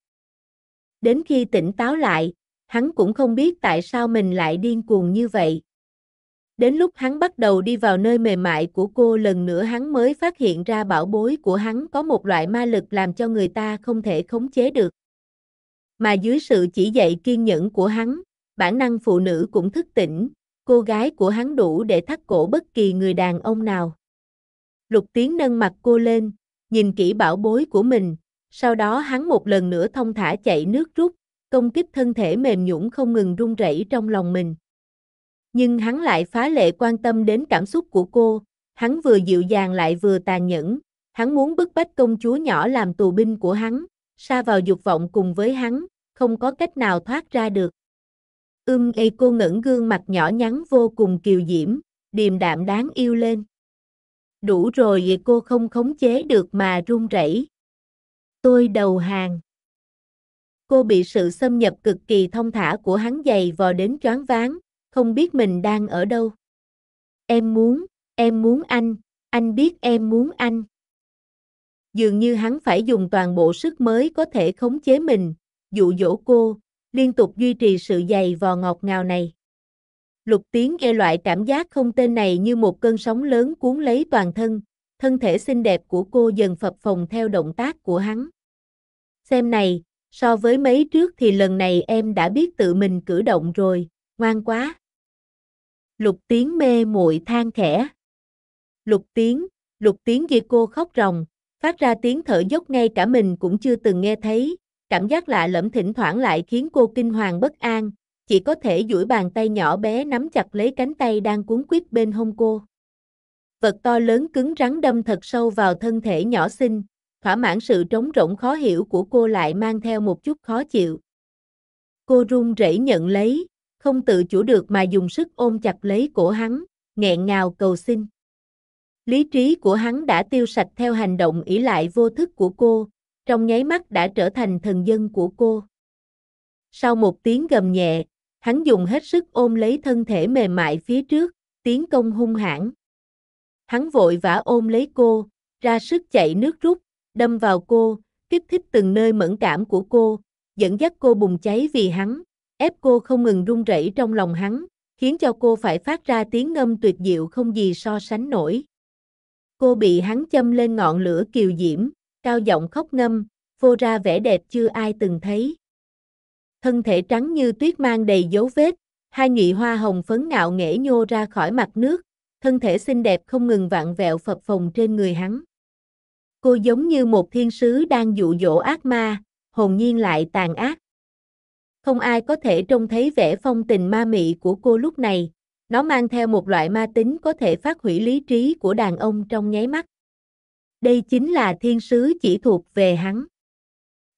Đến khi tỉnh táo lại, hắn cũng không biết tại sao mình lại điên cuồng như vậy. Đến lúc hắn bắt đầu đi vào nơi mềm mại của cô lần nữa hắn mới phát hiện ra bảo bối của hắn có một loại ma lực làm cho người ta không thể khống chế được. Mà dưới sự chỉ dạy kiên nhẫn của hắn, bản năng phụ nữ cũng thức tỉnh, cô gái của hắn đủ để thắt cổ bất kỳ người đàn ông nào. Lục Tiến nâng mặt cô lên, nhìn kỹ bảo bối của mình, sau đó hắn một lần nữa thông thả chạy nước rút, công kích thân thể mềm nhũn không ngừng run rẩy trong lòng mình. Nhưng hắn lại phá lệ quan tâm đến cảm xúc của cô, hắn vừa dịu dàng lại vừa tàn nhẫn, hắn muốn bức bách công chúa nhỏ làm tù binh của hắn, xa vào dục vọng cùng với hắn, không có cách nào thoát ra được. Ưm ê cô ngẩng gương mặt nhỏ nhắn vô cùng kiều diễm, điềm đạm đáng yêu lên. Đủ rồi thì cô không khống chế được mà run rẩy. Tôi đầu hàng. Cô bị sự xâm nhập cực kỳ thông thả của hắn dày vò đến choáng váng, không biết mình đang ở đâu. Em muốn, em muốn anh, anh biết em muốn anh. Dường như hắn phải dùng toàn bộ sức mới có thể khống chế mình, dụ dỗ cô, liên tục duy trì sự dày vò ngọt ngào này. Lục Tiến nghe loại cảm giác không tên này như một cơn sóng lớn cuốn lấy toàn thân, thân thể xinh đẹp của cô dần phập phồng theo động tác của hắn. Xem này, so với mấy trước thì lần này em đã biết tự mình cử động rồi, ngoan quá. Lục Tiến mê muội than khẽ. Lục Tiến, Lục Tiến kia cô khóc ròng, phát ra tiếng thở dốc ngay cả mình cũng chưa từng nghe thấy, cảm giác lạ lẫm thỉnh thoảng lại khiến cô kinh hoàng bất an, chỉ có thể duỗi bàn tay nhỏ bé nắm chặt lấy cánh tay đang cuốn quýt bên hông cô. Vật to lớn cứng rắn đâm thật sâu vào thân thể nhỏ xinh, thỏa mãn sự trống rỗng khó hiểu của cô lại mang theo một chút khó chịu. Cô run rẩy nhận lấy, không tự chủ được mà dùng sức ôm chặt lấy cổ hắn, nghẹn ngào cầu xin. Lý trí của hắn đã tiêu sạch theo hành động ỷ lại vô thức của cô, trong nháy mắt đã trở thành thần dân của cô. Sau một tiếng gầm nhẹ, hắn dùng hết sức ôm lấy thân thể mềm mại phía trước, tiến công hung hãn. Hắn vội vã ôm lấy cô, ra sức chạy nước rút, đâm vào cô, kích thích từng nơi mẫn cảm của cô, dẫn dắt cô bùng cháy vì hắn ép cô không ngừng run rẩy trong lòng hắn, khiến cho cô phải phát ra tiếng ngâm tuyệt diệu không gì so sánh nổi. Cô bị hắn châm lên ngọn lửa kiều diễm, cao giọng khóc ngâm, phô ra vẻ đẹp chưa ai từng thấy. Thân thể trắng như tuyết mang đầy dấu vết, hai nhụy hoa hồng phấn ngạo nghễ nhô ra khỏi mặt nước, thân thể xinh đẹp không ngừng vặn vẹo phập phồng trên người hắn. Cô giống như một thiên sứ đang dụ dỗ ác ma, hồn nhiên lại tàn ác. Không ai có thể trông thấy vẻ phong tình ma mị của cô lúc này, nó mang theo một loại ma tính có thể phát hủy lý trí của đàn ông trong nháy mắt. Đây chính là thiên sứ chỉ thuộc về hắn.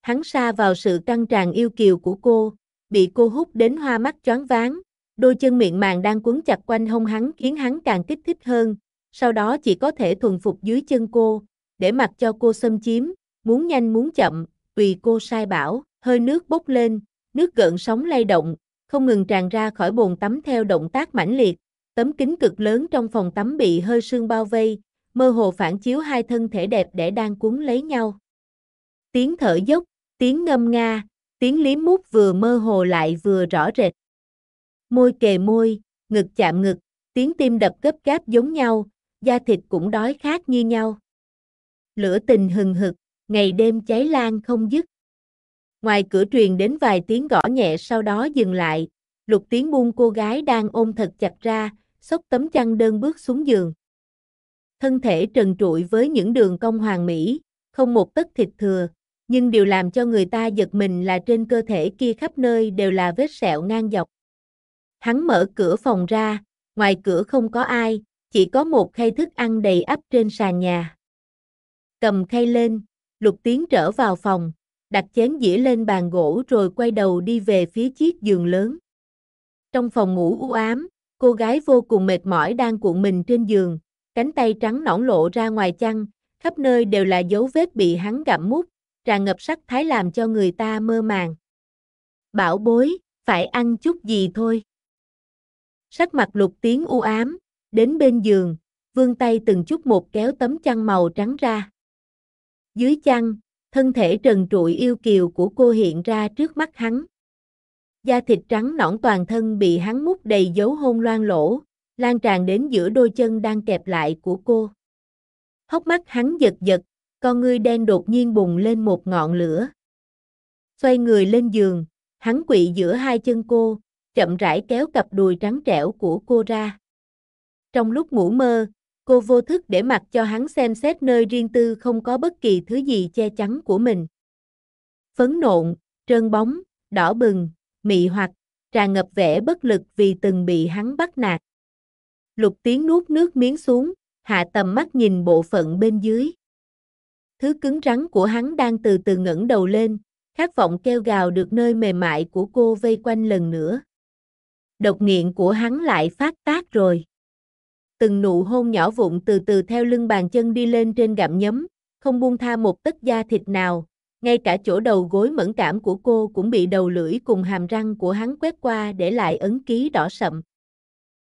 Hắn sa vào sự căng tràn yêu kiều của cô, bị cô hút đến hoa mắt choáng váng, đôi chân miệng màng đang quấn chặt quanh hông hắn khiến hắn càng kích thích hơn, sau đó chỉ có thể thuần phục dưới chân cô, để mặc cho cô xâm chiếm, muốn nhanh muốn chậm, tùy cô sai bảo, hơi nước bốc lên, nước gợn sóng lay động, không ngừng tràn ra khỏi bồn tắm theo động tác mãnh liệt. Tấm kính cực lớn trong phòng tắm bị hơi sương bao vây, mơ hồ phản chiếu hai thân thể đẹp đẽ đang cuốn lấy nhau. Tiếng thở dốc, tiếng ngâm nga, tiếng liếm mút vừa mơ hồ lại vừa rõ rệt. Môi kề môi, ngực chạm ngực, tiếng tim đập gấp gáp giống nhau, da thịt cũng đói khát như nhau. Lửa tình hừng hực, ngày đêm cháy lan không dứt. Ngoài cửa truyền đến vài tiếng gõ nhẹ sau đó dừng lại, lục tiếng buông cô gái đang ôm thật chặt ra, xốc tấm chăn đơn bước xuống giường. Thân thể trần trụi với những đường cong hoàng mỹ, không một tấc thịt thừa, nhưng điều làm cho người ta giật mình là trên cơ thể kia khắp nơi đều là vết sẹo ngang dọc. Hắn mở cửa phòng ra, ngoài cửa không có ai, chỉ có một khay thức ăn đầy ắp trên sàn nhà. Cầm khay lên, lục tiến trở vào phòng, đặt chén dĩa lên bàn gỗ rồi quay đầu đi về phía chiếc giường lớn. Trong phòng ngủ u ám, cô gái vô cùng mệt mỏi đang cuộn mình trên giường, cánh tay trắng nõn lộ ra ngoài chăn, khắp nơi đều là dấu vết bị hắn gặm mút, tràn ngập sắc thái làm cho người ta mơ màng. Bảo bối, phải ăn chút gì thôi. Sắc mặt lục tiếng u ám, đến bên giường, vương tay từng chút một kéo tấm chăn màu trắng ra. Dưới chăn, thân thể trần trụi yêu kiều của cô hiện ra trước mắt hắn. Da thịt trắng nõn toàn thân bị hắn mút đầy dấu hôn loang lỗ, lan tràn đến giữa đôi chân đang kẹp lại của cô. Hốc mắt hắn giật giật, con ngươi đen đột nhiên bùng lên một ngọn lửa. Xoay người lên giường, hắn quỵ giữa hai chân cô, chậm rãi kéo cặp đùi trắng trẻo của cô ra. Trong lúc ngủ mơ, cô vô thức để mặc cho hắn xem xét nơi riêng tư không có bất kỳ thứ gì che chắn của mình. Phấn nộn, trơn bóng, đỏ bừng, mị hoặc, tràn ngập vẻ bất lực vì từng bị hắn bắt nạt. Lục Tiến nuốt nước miếng xuống, hạ tầm mắt nhìn bộ phận bên dưới. Thứ cứng rắn của hắn đang từ từ ngẩng đầu lên, khát vọng kêu gào được nơi mềm mại của cô vây quanh lần nữa. Độc nghiện của hắn lại phát tác rồi từng nụ hôn nhỏ vụn từ từ theo lưng bàn chân đi lên trên gặm nhấm, không buông tha một tấc da thịt nào, ngay cả chỗ đầu gối mẫn cảm của cô cũng bị đầu lưỡi cùng hàm răng của hắn quét qua để lại ấn ký đỏ sậm.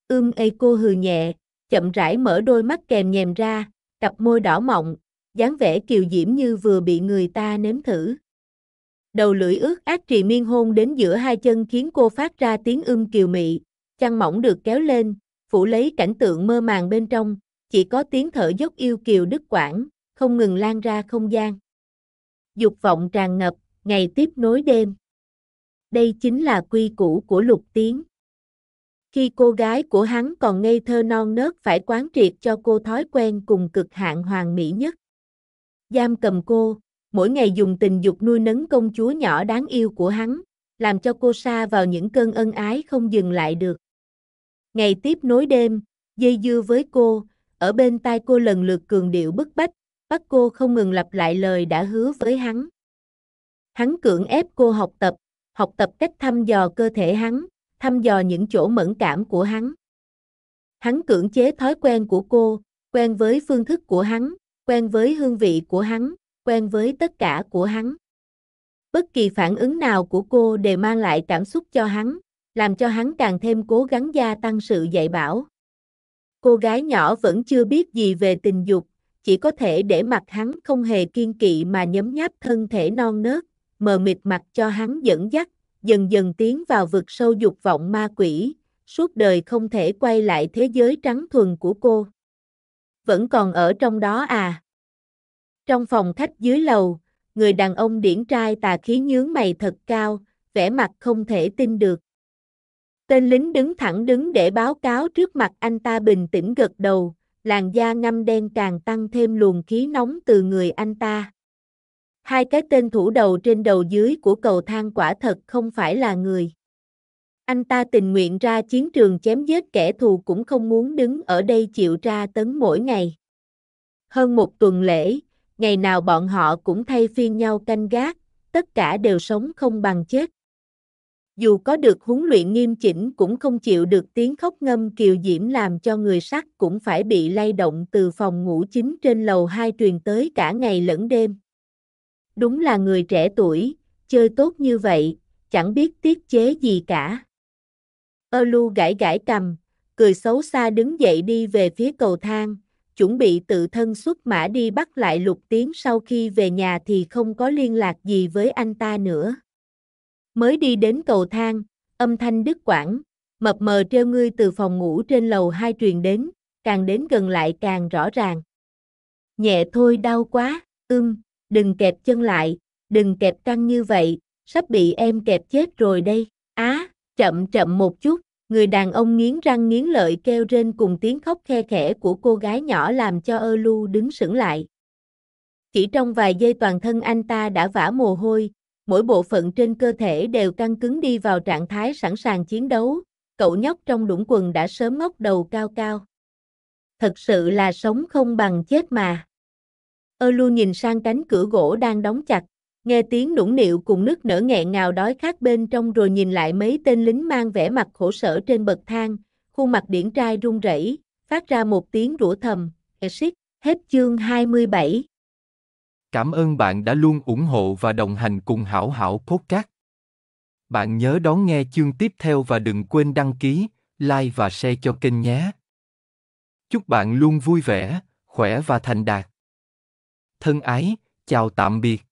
Ưm ê cô hừ nhẹ, chậm rãi mở đôi mắt kèm nhèm ra, cặp môi đỏ mọng, dáng vẻ kiều diễm như vừa bị người ta nếm thử. Đầu lưỡi ướt ác trì miên hôn đến giữa hai chân khiến cô phát ra tiếng ưm kiều mị, chăn mỏng được kéo lên, phủ lấy cảnh tượng mơ màng bên trong, chỉ có tiếng thở dốc yêu kiều đứt quãng, không ngừng lan ra không gian. Dục vọng tràn ngập, ngày tiếp nối đêm. Đây chính là quy củ của lục tiếng. Khi cô gái của hắn còn ngây thơ non nớt phải quán triệt cho cô thói quen cùng cực hạn hoàng mỹ nhất. Giam cầm cô, mỗi ngày dùng tình dục nuôi nấng công chúa nhỏ đáng yêu của hắn, làm cho cô xa vào những cơn ân ái không dừng lại được. Ngày tiếp nối đêm, dây dưa với cô, ở bên tai cô lần lượt cường điệu bức bách, bắt cô không ngừng lặp lại lời đã hứa với hắn. Hắn cưỡng ép cô học tập, học tập cách thăm dò cơ thể hắn, thăm dò những chỗ mẫn cảm của hắn. Hắn cưỡng chế thói quen của cô, quen với phương thức của hắn, quen với hương vị của hắn, quen với tất cả của hắn. Bất kỳ phản ứng nào của cô đều mang lại cảm xúc cho hắn, làm cho hắn càng thêm cố gắng gia tăng sự dạy bảo. Cô gái nhỏ vẫn chưa biết gì về tình dục, chỉ có thể để mặt hắn không hề kiên kỵ mà nhấm nháp thân thể non nớt, mờ mịt mặt cho hắn dẫn dắt, dần dần tiến vào vực sâu dục vọng ma quỷ, suốt đời không thể quay lại thế giới trắng thuần của cô. Vẫn còn ở trong đó à? Trong phòng khách dưới lầu, người đàn ông điển trai tà khí nhướng mày thật cao, vẻ mặt không thể tin được. Tên lính đứng thẳng đứng để báo cáo trước mặt anh ta bình tĩnh gật đầu, làn da ngăm đen càng tăng thêm luồng khí nóng từ người anh ta. Hai cái tên thủ đầu trên đầu dưới của cầu thang quả thật không phải là người. Anh ta tình nguyện ra chiến trường chém giết kẻ thù cũng không muốn đứng ở đây chịu tra tấn mỗi ngày. Hơn một tuần lễ, ngày nào bọn họ cũng thay phiên nhau canh gác, tất cả đều sống không bằng chết dù có được huấn luyện nghiêm chỉnh cũng không chịu được tiếng khóc ngâm kiều diễm làm cho người sắc cũng phải bị lay động từ phòng ngủ chính trên lầu hai truyền tới cả ngày lẫn đêm. Đúng là người trẻ tuổi, chơi tốt như vậy, chẳng biết tiết chế gì cả. Ơ lu gãi gãi cầm, cười xấu xa đứng dậy đi về phía cầu thang, chuẩn bị tự thân xuất mã đi bắt lại lục tiếng sau khi về nhà thì không có liên lạc gì với anh ta nữa. Mới đi đến cầu thang, âm thanh đứt quãng, mập mờ treo ngươi từ phòng ngủ trên lầu hai truyền đến, càng đến gần lại càng rõ ràng. Nhẹ thôi đau quá, ưm, đừng kẹp chân lại, đừng kẹp căng như vậy, sắp bị em kẹp chết rồi đây. Á, chậm chậm một chút, người đàn ông nghiến răng nghiến lợi kêu rên cùng tiếng khóc khe khẽ của cô gái nhỏ làm cho ơ lu đứng sững lại. Chỉ trong vài giây toàn thân anh ta đã vã mồ hôi, mỗi bộ phận trên cơ thể đều căng cứng đi vào trạng thái sẵn sàng chiến đấu, cậu nhóc trong đũng quần đã sớm ngóc đầu cao cao. Thật sự là sống không bằng chết mà. Ơ lu nhìn sang cánh cửa gỗ đang đóng chặt, nghe tiếng nũng nịu cùng nức nở nghẹn ngào đói khát bên trong rồi nhìn lại mấy tên lính mang vẻ mặt khổ sở trên bậc thang, khuôn mặt điển trai run rẩy, phát ra một tiếng rủa thầm, exit, hết chương 27. Cảm ơn bạn đã luôn ủng hộ và đồng hành cùng Hảo Hảo Podcast. Bạn nhớ đón nghe chương tiếp theo và đừng quên đăng ký, like và share cho kênh nhé. Chúc bạn luôn vui vẻ, khỏe và thành đạt. Thân ái, chào tạm biệt.